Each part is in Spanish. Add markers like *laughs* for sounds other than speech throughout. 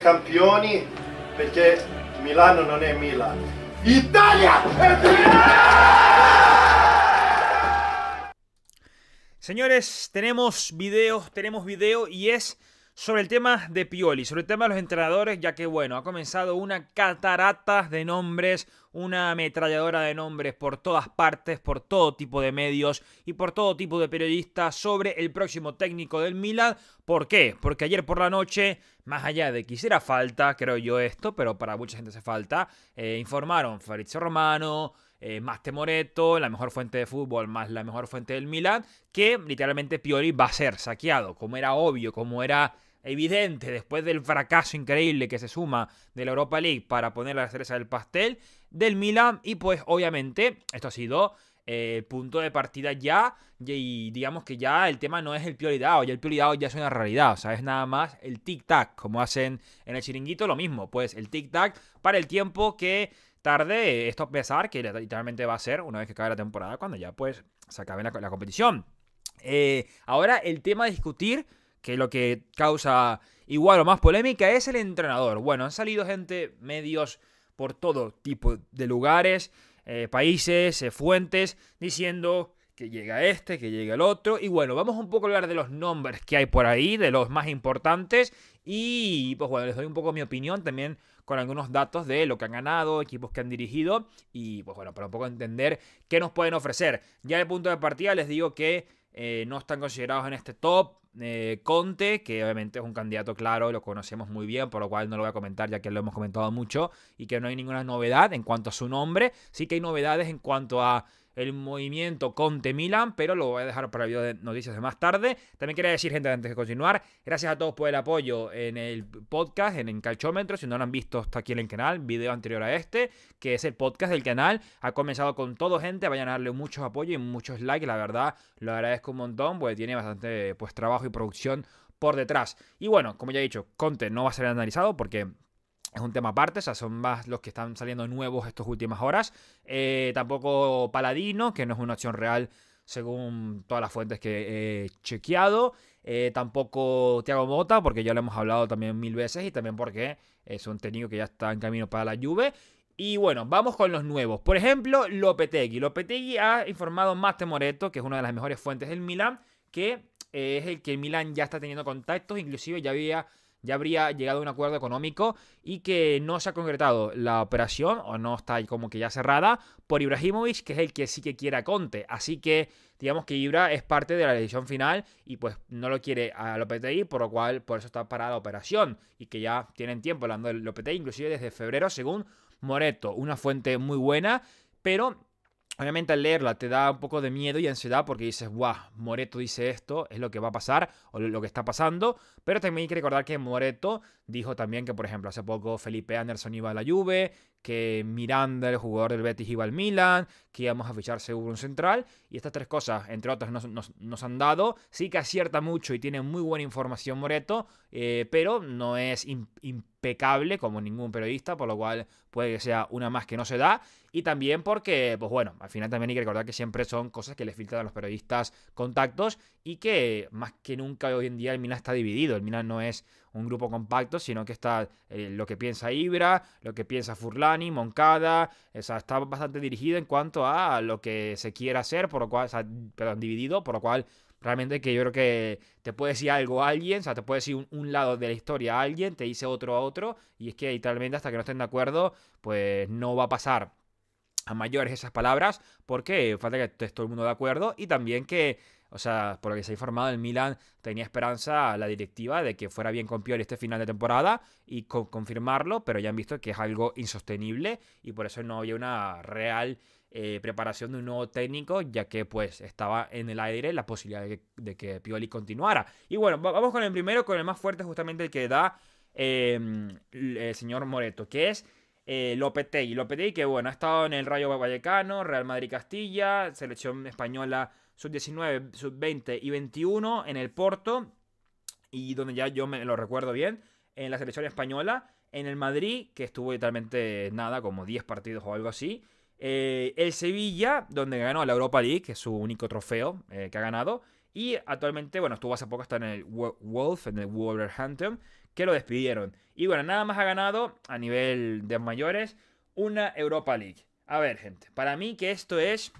campioni perché Milano non è Milano. Italia es Señores, tenemos video, tenemos video y es sobre el tema de Pioli, sobre el tema de los entrenadores, ya que bueno, ha comenzado una catarata de nombres, una ametralladora de nombres por todas partes, por todo tipo de medios y por todo tipo de periodistas sobre el próximo técnico del Milan. ¿Por qué? Porque ayer por la noche, más allá de que hiciera falta, creo yo esto, pero para mucha gente hace falta, eh, informaron Fabrizio Romano, eh, más la mejor fuente de fútbol, más la mejor fuente del Milan, que literalmente Pioli va a ser saqueado, como era obvio, como era evidente después del fracaso increíble que se suma de la Europa League para poner la cereza del pastel del Milan. Y pues obviamente esto ha sido eh, punto de partida ya. Y digamos que ya el tema no es el prioridad, ya el prioridad ya es una realidad. O sea, es nada más el tic-tac, como hacen en el chiringuito, lo mismo. Pues el tic-tac para el tiempo que tarde esto a pesar que literalmente va a ser una vez que acabe la temporada, cuando ya pues se acabe la, competición. Eh, ahora el tema de discutir que lo que causa igual o más polémica es el entrenador. Bueno, han salido gente, medios por todo tipo de lugares, eh, países, eh, fuentes, diciendo que llega este, que llega el otro. Y bueno, vamos un poco a hablar de los nombres que hay por ahí, de los más importantes. Y pues bueno, les doy un poco mi opinión también con algunos datos de lo que han ganado, equipos que han dirigido. Y pues bueno, para un poco entender qué nos pueden ofrecer. Ya de punto de partida les digo que eh, no están considerados en este top. Eh, Conte, que obviamente es un candidato claro, lo conocemos muy bien, por lo cual no lo voy a comentar ya que lo hemos comentado mucho y que no hay ninguna novedad en cuanto a su nombre. Sí que hay novedades en cuanto a el movimiento Conte Milan, pero lo voy a dejar para el video de noticias de más tarde. También quería decir, gente, antes de continuar, gracias a todos por el apoyo en el podcast, en el calchómetro. Si no lo han visto, está aquí en el canal, video anterior a este, que es el podcast del canal. Ha comenzado con todo, gente. Vayan a darle muchos apoyo y muchos likes. La verdad, lo agradezco un montón, porque tiene bastante pues, trabajo y producción por detrás. Y bueno, como ya he dicho, Conte no va a ser analizado porque es un tema aparte, o sea, son más los que están saliendo nuevos estas últimas horas. Eh, tampoco Paladino, que no es una opción real según todas las fuentes que he chequeado. Eh, tampoco Thiago Mota, porque ya lo hemos hablado también mil veces y también porque es un técnico que ya está en camino para la Juve. Y bueno, vamos con los nuevos. Por ejemplo, Lopetegui. Lopetegui ha informado Mate Moreto, que es una de las mejores fuentes del Milan, que eh, es el que el Milan ya está teniendo contactos, inclusive ya había ya habría llegado a un acuerdo económico y que no se ha concretado la operación o no está como que ya cerrada por Ibrahimovic, que es el que sí que quiere a Conte. Así que digamos que Ibra es parte de la decisión final y pues no lo quiere a OPTI, por lo cual por eso está parada la operación y que ya tienen tiempo hablando de OPTI, inclusive desde febrero según Moreto, una fuente muy buena, pero Obviamente al leerla te da un poco de miedo y ansiedad porque dices, guau, Moreto dice esto, es lo que va a pasar o lo que está pasando. Pero también hay que recordar que Moreto dijo también que, por ejemplo, hace poco Felipe Anderson iba a la Juve, que Miranda, el jugador del Betis, iba al Milan, que íbamos a fichar seguro un central, y estas tres cosas, entre otras, nos, han dado. Sí que acierta mucho y tiene muy buena información Moreto, eh, pero no es impecable como ningún periodista, por lo cual puede que sea una más que no se da, y también porque, pues bueno, al final también hay que recordar que siempre son cosas que les filtran a los periodistas contactos y que más que nunca hoy en día el Milan está dividido, el Milan no es un grupo compacto, sino que está eh, lo que piensa Ibra, lo que piensa Furlani, Moncada, o sea, está bastante dirigido en cuanto a lo que se quiera hacer, por lo cual, o sea, perdón, dividido, por lo cual realmente que yo creo que te puede decir algo a alguien, o sea, te puede decir un, un, lado de la historia a alguien, te dice otro a otro, y es que literalmente hasta que no estén de acuerdo, pues no va a pasar a mayores esas palabras, porque falta que esté todo el mundo de acuerdo y también que o sea, por lo que se ha informado, el Milan tenía esperanza la directiva de que fuera bien con Pioli este final de temporada y confirmarlo, pero ya han visto que es algo insostenible y por eso no había una real eh, preparación de un nuevo técnico, ya que pues estaba en el aire la posibilidad de que, Pioli continuara. Y bueno, vamos con el primero, con el más fuerte, justamente el que da em, el señor Moreto, que es eh, Lopetegui. Lopetegui que bueno, ha estado en el Rayo Vallecano, Real Madrid Castilla, selección española sub-19, sub-20 y 21 en el Porto, y donde ya yo me lo recuerdo bien, en la selección española, en el Madrid, que estuvo literalmente nada, como 10 partidos o algo así, eh, el Sevilla, donde ganó la Europa League, que es su único trofeo eh, que ha ganado, y actualmente, bueno, estuvo hace poco hasta en el Wolf, en el Wolverhampton, que lo despidieron. Y bueno, nada más ha ganado a nivel de mayores una Europa League. A ver, gente, para mí que esto es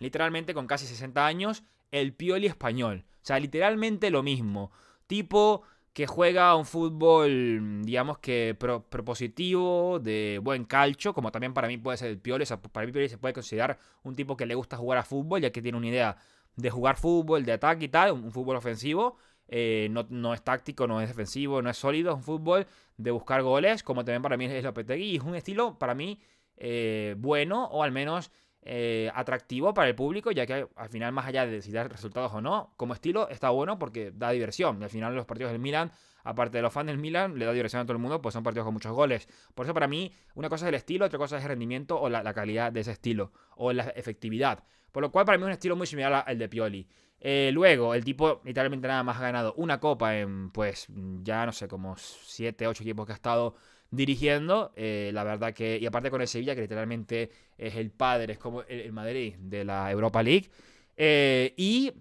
literalmente con casi 60 años, el Pioli español. O sea, literalmente lo mismo. Tipo que juega un fútbol, mm, digamos que propositivo, de buen calcho, como también para mí puede ser el Pioli. O sea, para mí Pioli se puede considerar un tipo que le gusta jugar a fútbol, ya que tiene una idea de jugar fútbol, de ataque y tal, un, fútbol ofensivo. Eh, no, es táctico, no es defensivo, no es sólido, un fútbol de buscar goles, como también para mí es Lopetegui, y es un estilo para mí eh, bueno, o al menos eh, atractivo para el público, ya que al final, más allá de si da resultados o no, como estilo está bueno porque da diversión. Y al final los partidos del Milan, aparte de los fans del Milan, le da diversión a todo el mundo, pues son partidos con muchos goles. Por eso para mí, una cosa es el estilo, otra cosa es el rendimiento o la, calidad de ese estilo, o la efectividad. Por lo cual para mí es un estilo muy similar al de Pioli. Eh, luego, el tipo literalmente nada más ha ganado una copa en, pues, ya no sé, como 7, 8 equipos que ha estado dirigiendo. Eh, la verdad que, y aparte con el Sevilla, que literalmente es el padre, es como el, Madrid de la Europa League. Eh, y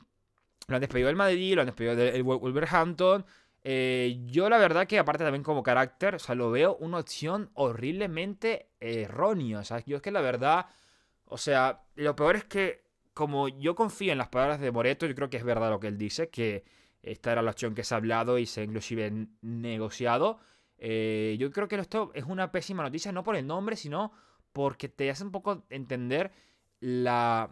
lo han despedido del Madrid, lo han despedido del Wolverhampton. Eh, yo la verdad que aparte también como carácter, o sea, lo veo una opción horriblemente errónea. O sea, yo es que la verdad, o sea, lo peor es que como yo confío en las palabras de Moreto, yo creo que es verdad lo que él dice, que esta era la opción que se ha hablado y se ha inclusive negociado. Eh, yo creo que esto es una pésima noticia, no por el nombre, sino porque te hace un poco entender la,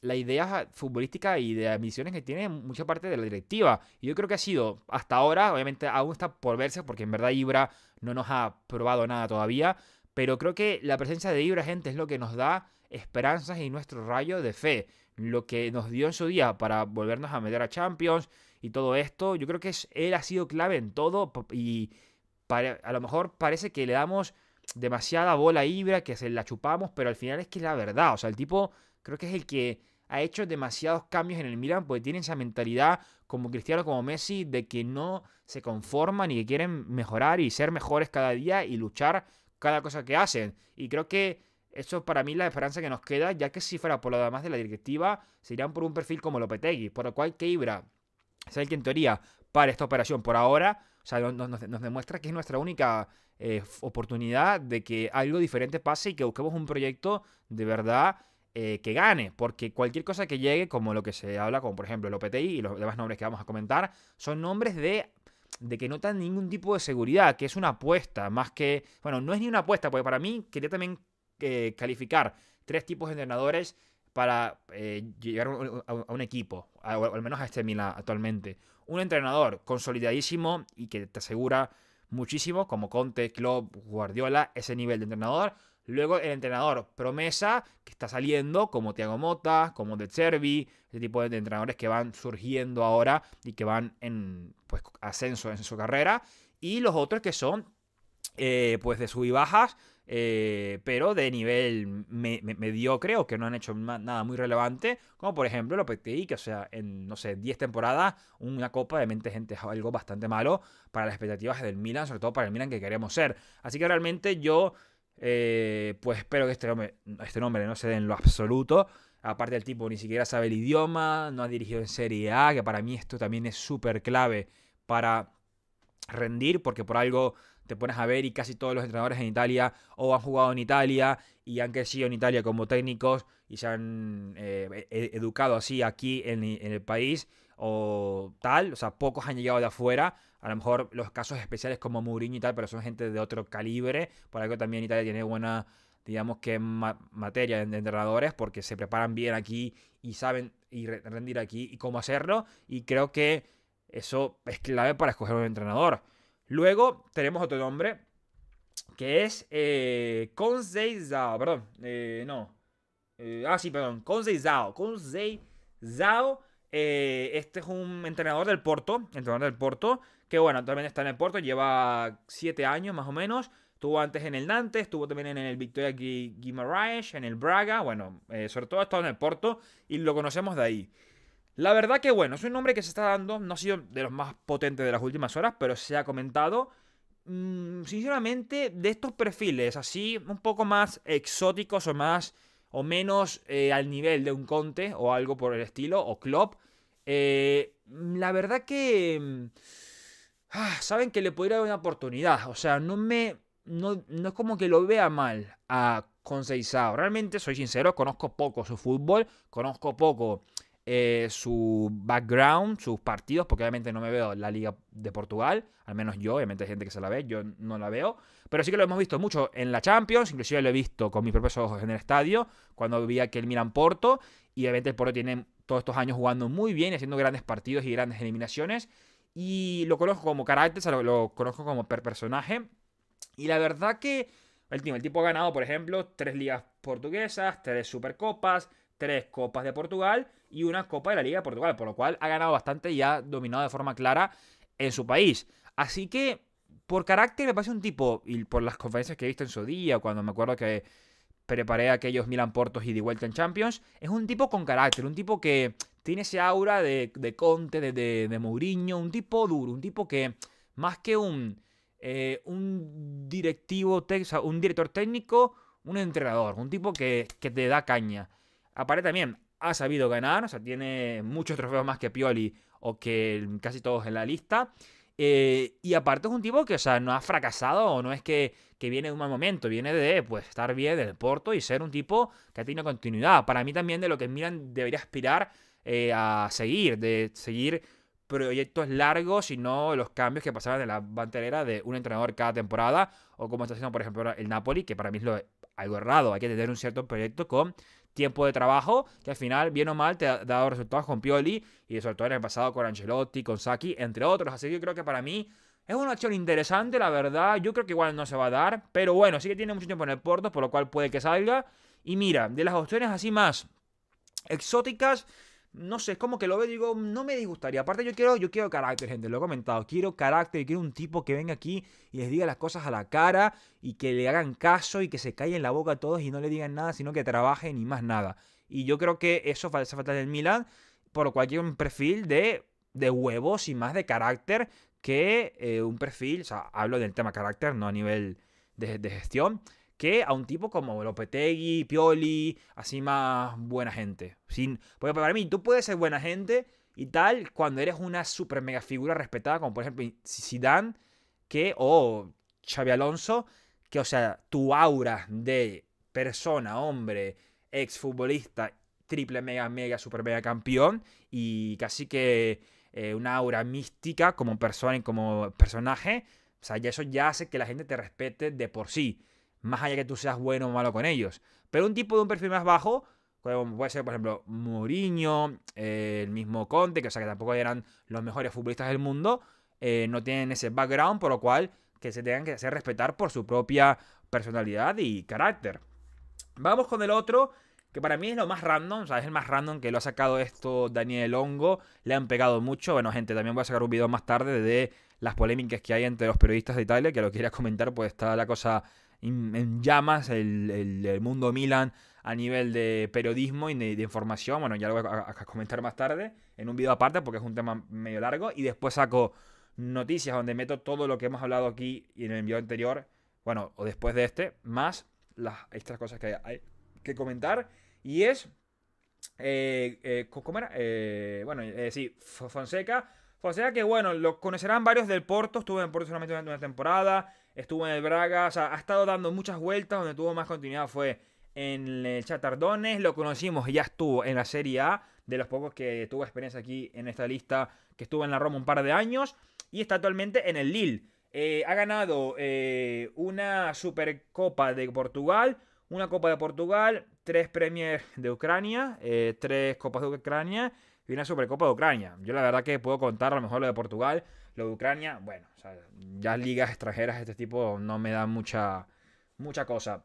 la idea futbolística y de ambiciones que tiene mucha parte de la directiva. Y yo creo que ha sido hasta ahora, obviamente aún está por verse, porque en verdad Ibra no nos ha probado nada todavía, pero creo que la presencia de Ibra, gente, es lo que nos da esperanzas y nuestro rayo de fe. Lo que nos dio en su día para volvernos a meter a Champions y todo esto, yo creo que él ha sido clave en todo y a lo mejor parece que le damos demasiada bola a Ibra, que se la chupamos, pero al final es que es la verdad. O sea, el tipo creo que es el que ha hecho demasiados cambios en el Milan, porque tiene esa mentalidad como Cristiano, como Messi, de que no se conforman y que quieren mejorar y ser mejores cada día y luchar cada cosa que hacen. Y creo que eso para mí la esperanza que nos queda, ya que si fuera por lo demás de la directiva, serían por un perfil como Lopetegui, por lo cual que Ibra sea el que en teoría para esta operación por ahora, o sea, nos, demuestra que es nuestra única eh, oportunidad de que algo diferente pase y que busquemos un proyecto de verdad eh, que gane, porque cualquier cosa que llegue, como lo que se habla, como por ejemplo el OPTI y los demás nombres que vamos a comentar, son nombres de, de que no dan ningún tipo de seguridad, que es una apuesta, más que, bueno, no es ni una apuesta, porque para mí quería también eh, calificar tres tipos de entrenadores para eh, llegar a un, equipo, al menos a este Milan actualmente. Un entrenador consolidadísimo y que te asegura muchísimo, como Conte, Klopp, Guardiola, ese nivel de entrenador. Luego el entrenador promesa que está saliendo, como Thiago Mota, como De Cervi, ese tipo de entrenadores que van surgiendo ahora y que van en pues, ascenso en su carrera. Y los otros que son eh, pues de sub y bajas, eh, pero de nivel mediocre o que no han hecho nada muy relevante, como por ejemplo lo PTI, que o sea, en, no sé, 10 temporadas, una copa de mente gente algo bastante malo para las expectativas del Milan, sobre todo para el Milan que queremos ser. Así que realmente yo, eh, pues espero que este nombre, este nombre no se dé en lo absoluto. Aparte el tipo ni siquiera sabe el idioma, no ha dirigido en Serie A, que para mí esto también es súper clave para rendir, porque por algo te pones a ver y casi todos los entrenadores en Italia o han jugado en Italia y han crecido en Italia como técnicos y se han eh, e, e, educado así aquí en, el país o tal, o sea, pocos han llegado de afuera, a lo mejor los casos especiales como Mourinho y tal, pero son gente de otro calibre, por algo también Italia tiene buena, digamos que materia de entrenadores porque se preparan bien aquí y saben y rendir aquí y cómo hacerlo y creo que eso es clave para escoger un entrenador. Luego tenemos otro nombre que es eh, Konsei Zhao, perdón, eh, no. Eh, ah, sí, perdón, Konsei Zhao. Zhao, eh, este es un entrenador del Porto, entrenador del Porto, que bueno, también está en el Porto, lleva 7 años más o menos. Estuvo antes en el Nantes, estuvo también en el Victoria Guimaraes, en el Braga, bueno, sobre todo ha estado en el Porto y lo conocemos de ahí. La verdad que bueno, es un nombre que se está dando, no ha sido de los más potentes de las últimas horas, pero se ha comentado, mm, sinceramente, de estos perfiles así un poco más exóticos o más o menos eh, al nivel de un Conte o algo por el estilo, o Klopp. Eh, la verdad que... Mm, ah, Saben que le podría dar una oportunidad. O sea, no me... No, no es como que lo vea mal a Conceizao. Realmente, soy sincero, conozco poco su fútbol, conozco poco eh, su background, sus partidos, porque obviamente no me veo la Liga de Portugal, al menos yo, obviamente hay gente que se la ve, yo no la veo, pero sí que lo hemos visto mucho en la Champions, inclusive lo he visto con mis propios ojos en el estadio, cuando veía que el Milan Porto, y obviamente el Porto tiene todos estos años jugando muy bien, haciendo grandes partidos y grandes eliminaciones, y lo conozco como carácter, lo, conozco como per personaje, y la verdad que el, el tipo ha ganado, por ejemplo, tres ligas portuguesas, tres supercopas, tres copas de Portugal y una copa de la Liga de Portugal, por lo cual ha ganado bastante y ha dominado de forma clara en su país. Así que, por carácter, me parece un tipo, y por las conferencias que he visto en su día, cuando me acuerdo que preparé aquellos Milan Portos y de vuelta en Champions, es un tipo con carácter, un tipo que tiene ese aura de, Conte, de, Mourinho, un tipo duro, un tipo que más que un, eh, un directivo, un director técnico, un entrenador, un tipo que te da caña. Aparte también ha sabido ganar, o sea, tiene muchos trofeos más que Pioli o que casi todos en la lista. Eh, y aparte es un tipo que, o sea, no ha fracasado, o no es que, viene de un mal momento, viene de, pues, estar bien del Porto y ser un tipo que ha tenido continuidad. Para mí también de lo que miran debería aspirar eh, a seguir, de seguir proyectos largos y no los cambios que pasaban en la banderera de un entrenador cada temporada, o como está haciendo, por ejemplo, el Napoli, que para mí es lo, algo errado. Hay que tener un cierto proyecto con tiempo de trabajo, que al final, bien o mal, te ha dado resultados con Pioli y sobre todo en el pasado con Ancelotti, con Saki, entre otros. Así que yo creo que para mí es una opción interesante, la verdad. Yo creo que igual no se va a dar, pero bueno, sí que tiene mucho tiempo en el Porto, por lo cual puede que salga. Y mira, de las opciones así más exóticas, no sé, es como que lo veo y digo, no me disgustaría. Aparte, yo quiero, yo quiero carácter, gente, lo he comentado. Quiero carácter, quiero un tipo que venga aquí y les diga las cosas a la cara y que le hagan caso y que se callen la boca a todos y no le digan nada, sino que trabajen y más nada. Y yo creo que eso hace falta en el Milan, por lo cual un perfil de, de huevos y más de carácter que eh, un perfil, o sea, hablo del tema carácter, no a nivel de, de gestión, que a un tipo como Lopetegui, Pioli, así más buena gente. Sin, porque para mí, tú puedes ser buena gente y tal cuando eres una super mega figura respetada, como por ejemplo Zidane que, o Xavi Alonso, que, o sea, tu aura de persona, hombre, ex futbolista, triple mega, mega, super mega campeón y casi que eh, una aura mística como persona y como personaje, o sea, ya eso ya hace que la gente te respete de por sí más allá que tú seas bueno o malo con ellos. Pero un tipo de un perfil más bajo, como puede ser, por ejemplo, Mourinho, eh, el mismo Conte, que o sea que tampoco eran los mejores futbolistas del mundo, eh, no tienen ese background, por lo cual que se tengan que hacer respetar por su propia personalidad y carácter. Vamos con el otro, que para mí es lo más random, o sea, es el más random que lo ha sacado esto Daniel Hongo, le han pegado mucho, bueno gente, también voy a sacar un video más tarde de las polémicas que hay entre los periodistas de Italia, que lo quiera comentar, pues está la cosa en llamas el, el, mundo Milan a nivel de periodismo y de, información. Bueno, ya lo voy a, comentar más tarde en un video aparte porque es un tema medio largo. Y después saco noticias donde meto todo lo que hemos hablado aquí y en el video anterior, bueno, o después de este, más las estas cosas que hay, que comentar. Y es eh, eh ¿Cómo era? Eh, bueno, decir, eh, Fonseca pues, o sea que bueno, lo conocerán varios del Porto, estuvo en el Porto solamente durante una temporada, estuvo en el Braga, o sea, ha estado dando muchas vueltas, donde tuvo más continuidad fue en el Chatardones, lo conocimos, y ya estuvo en la Serie A, de los pocos que tuvo experiencia aquí en esta lista, que estuvo en la Roma un par de años, y está actualmente en el Lille. Eh, ha ganado eh, una Supercopa de Portugal, una Copa de Portugal, tres Premiers de Ucrania, eh, tres Copas de Ucrania y una Supercopa de Ucrania. Yo la verdad que puedo contar a lo mejor lo de Portugal, lo de Ucrania, bueno, ya ligas extranjeras de este tipo no me dan mucha, mucha cosa.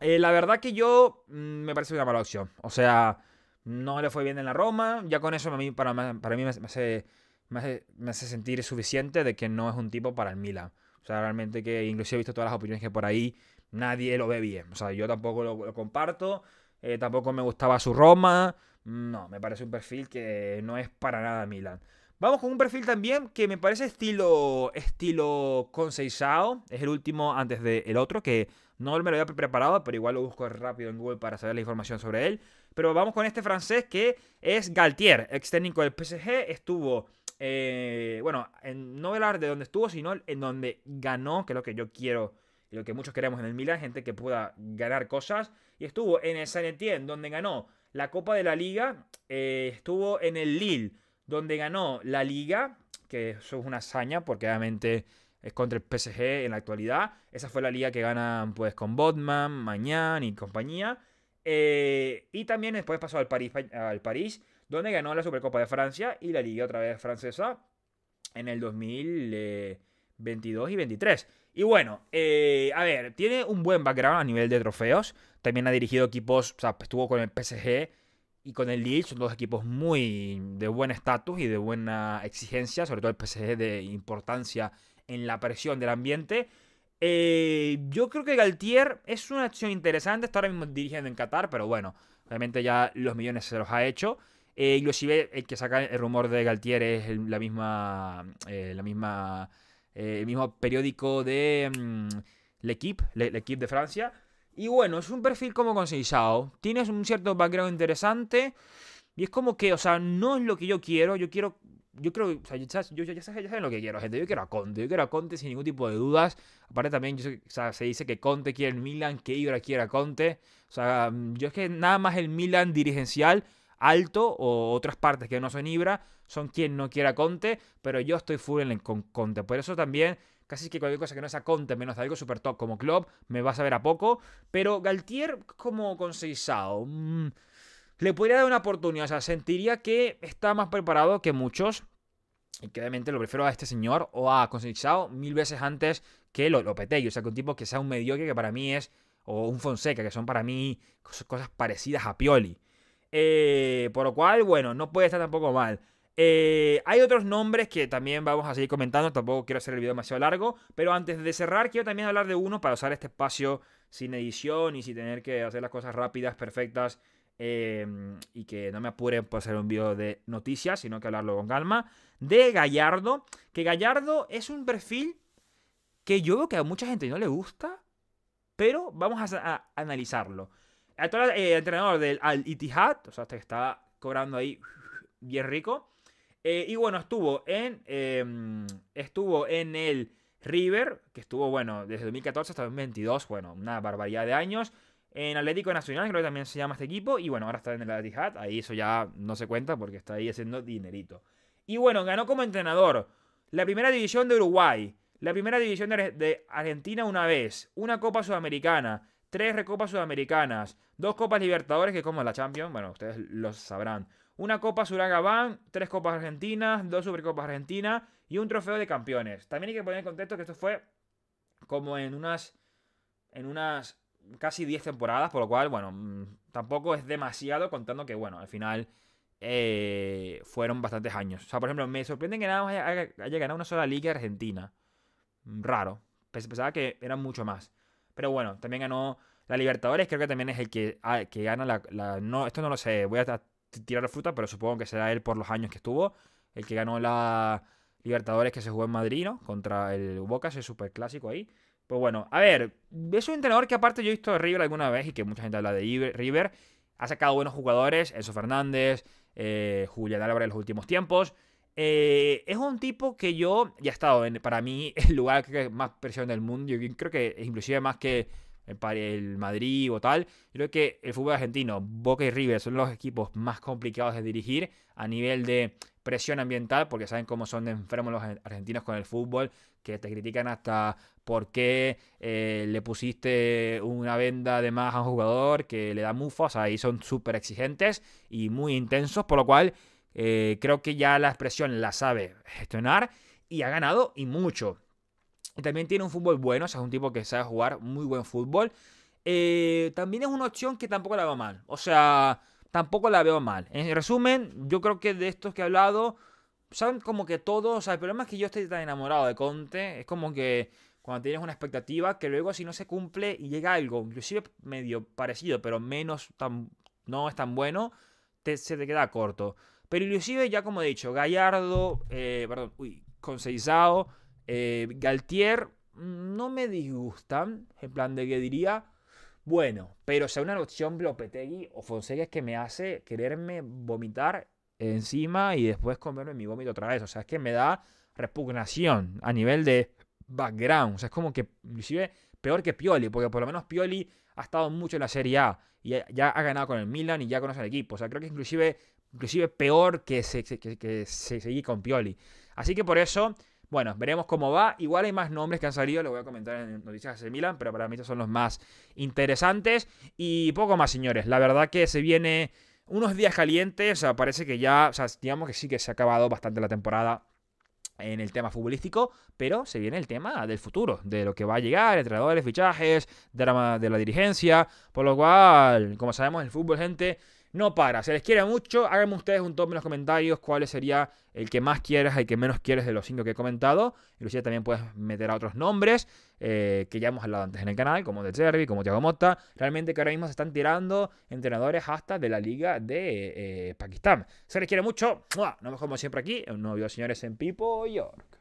Eh, la verdad que yo mm, me parece una mala opción. O sea, no le fue bien en la Roma, ya con eso para, para mí me hace, me, hace, sentir suficiente de que no es un tipo para el Milan. O sea, realmente que incluso he visto todas las opiniones que por ahí nadie lo ve bien. O sea, yo tampoco lo, comparto. Eh, tampoco me gustaba su Roma. No, me parece un perfil que no es para nada Milan. Vamos con un perfil también que me parece estilo, estilo Conceizao. Es el último antes del otro, que no me lo había preparado, pero igual lo busco rápido en Google para saber la información sobre él. Pero vamos con este francés que es Galtier, ex técnico del PSG. Estuvo, eh, bueno, en, no hablar de donde estuvo, sino en donde ganó, que es lo que yo quiero y lo que muchos queremos en el Milan, gente que pueda ganar cosas. Y estuvo en el saint Etienne, donde ganó la Copa de la Liga eh, estuvo en el Lille, donde ganó la Liga, que eso es una hazaña, porque obviamente es contra el PSG en la actualidad. Esa fue la liga que ganan pues con Botman, Mañan y compañía. Eh, y también después pasó al París, al París, donde ganó la Supercopa de Francia y la Liga otra vez francesa en el 2022 eh, y 23. Y bueno, eh, a ver, tiene un buen background a nivel de trofeos. También ha dirigido equipos, o sea, estuvo con el PSG y con el Lille, son dos equipos muy de buen estatus y de buena exigencia, sobre todo el PSG de importancia en la presión del ambiente. Eh, yo creo que Galtier es una acción interesante, está ahora mismo dirigiendo en Qatar, pero bueno, obviamente ya los millones se los ha hecho. Eh, inclusive el que saca el rumor de Galtier es la misma... la misma eh, el mismo periódico de mm, L'Equipe, L'Equipe de Francia. Y bueno, es un perfil como concisado. Tienes un cierto background interesante. Y es como que, o sea, no es lo que yo quiero. Yo quiero. Yo creo, o sea, ya, ya, saben, lo que quiero, gente. Yo quiero a Conte, yo quiero a Conte sin ningún tipo de dudas. Aparte también, se dice que Conte quiere el Milan, que Ibra quiere a Conte. O sea, mm, yo es que nada más el Milan dirigencial alto o otras partes que no son Ibra, son quien no quiera Conte, pero yo estoy full en con Conte. Por eso también, casi que cualquier cosa que no sea Conte, menos algo super top como club me vas a ver a poco. Pero Galtier como con mm, le podría dar una oportunidad, o sea, sentiría que está más preparado que muchos. Y que obviamente lo prefiero a este señor o a Conceizao mil veces antes que lo, O sea, que un tipo que sea un mediocre que para mí es o un Fonseca, que son para mí cosas parecidas a Pioli. Eh, por lo cual, bueno, no puede estar tampoco mal. Eh, hay otros nombres que también vamos a seguir comentando, tampoco quiero hacer el video demasiado largo, pero antes de cerrar quiero también hablar de uno para usar este espacio sin edición y sin tener que hacer las cosas rápidas, perfectas em, y que no me apuren por hacer un video de noticias, sino que hablarlo con calma, de Gallardo, que Gallardo es un perfil que yo veo que a mucha gente no le gusta, pero vamos a analizarlo actual eh, entrenador del Al Ittihad, o sea, este que está cobrando ahí *laughs* bien rico. Eh, y bueno, estuvo en, em, estuvo en el River, que estuvo, bueno, desde 2014 hasta 2022, bueno, una barbaridad de años. En Atlético Nacional, creo que también se llama este equipo. Y bueno, ahora está en el Ittihad, ahí eso ya no se cuenta porque está ahí haciendo dinerito. Y bueno, ganó como entrenador la primera división de Uruguay, la primera división de Argentina una vez, una Copa Sudamericana, Tres Recopas Sudamericanas, dos Copas Libertadores, que como la Champions, bueno, ustedes lo sabrán. Una Copa Suragabán, tres Copas Argentinas, dos Supercopas Argentinas y un trofeo de campeones. También hay que poner en contexto que esto fue como en unas. En unas casi 10 temporadas, por lo cual, bueno, mm, tampoco es demasiado contando que, bueno, al final eh, fueron bastantes años. O sea, por ejemplo, me sorprende que nada más haya, haya ganado una sola liga argentina. Mm, raro. Pensaba que eran mucho más. Pero bueno, también ganó la Libertadores, creo que también es el que, ah, que gana la, No, esto no lo sé, voy a tirar la fruta, pero supongo que será él por los años que estuvo. El que ganó la Libertadores que se jugó en Madrid, ¿no? Contra el Boca, ese clásico ahí. Pues bueno, a ver, es un entrenador que aparte yo he visto de River alguna vez y que mucha gente habla de River. Ha sacado buenos jugadores, Enzo Fernández, eh, Julián Álvarez en los últimos tiempos. Eh, es un tipo que yo ya he estado en, para mí, *laughs* el lugar que más presión del mundo. Yo creo que inclusive más que el Madrid o tal. Creo que el fútbol argentino, Boca y River son los equipos más complicados de dirigir a nivel de presión ambiental, porque saben cómo son de enfermos los argentinos con el fútbol, que te critican hasta por qué eh, le pusiste una venda de más a un jugador que le da mufos, ahí son súper exigentes y muy intensos, por lo cual eh, creo que ya la expresión la sabe gestionar y ha ganado y mucho. Y también tiene un fútbol bueno, o sea, es un tipo que sabe jugar muy buen fútbol. Eh, también es una opción que tampoco la veo mal. O sea, tampoco la veo mal. En resumen, yo creo que de estos que he hablado, saben como que todos, o sea, el problema es que yo estoy tan enamorado de Conte, es como que cuando tienes una expectativa que luego si no se cumple y llega algo, inclusive medio parecido, pero menos tan, no es tan bueno, se te queda corto. Pero inclusive ya como he dicho, Gallardo, eh, perdón, uy, Conceizao, eh, Galtier, mm, no me disgustan, en plan de que diría, bueno, pero sea una opción Blopetegui o Fonseca es que me hace quererme vomitar encima y después comerme mi vómito otra vez. O sea, es que me da repugnación a nivel de background. O sea, es como que inclusive peor que Pioli, porque por lo menos Pioli ha estado mucho en la Serie A y ya ha ganado con el Milan y ya conoce al equipo. O sea, creo que inclusive inclusive peor que, se, que, con Pioli. Así que por eso, bueno, veremos cómo va. Igual hay más nombres que han salido, lo voy a comentar en Noticias de Milan, pero para mí estos son los más interesantes. Y poco más, señores. La verdad que se viene unos días calientes, o sea, parece que ya, o sea, digamos que sí que se ha acabado bastante la temporada en el tema futbolístico, pero se viene el tema del futuro, de lo que va a llegar, entrenadores, fichajes, drama de la dirigencia, por lo cual, como sabemos, el fútbol, gente, no para. Se les quiere mucho. Háganme ustedes un top en los comentarios cuál sería el que más quieres, el que menos quieres de los cinco que he comentado. Inclusive también puedes meter a otros nombres eh, que ya hemos hablado antes en el canal, como De Jerry, como Thiago Mota. Realmente que ahora mismo se están tirando entrenadores hasta de la liga de eh, Pakistán. Se les quiere mucho. no Nos vemos como siempre aquí un nuevo video, señores, en Pipo York.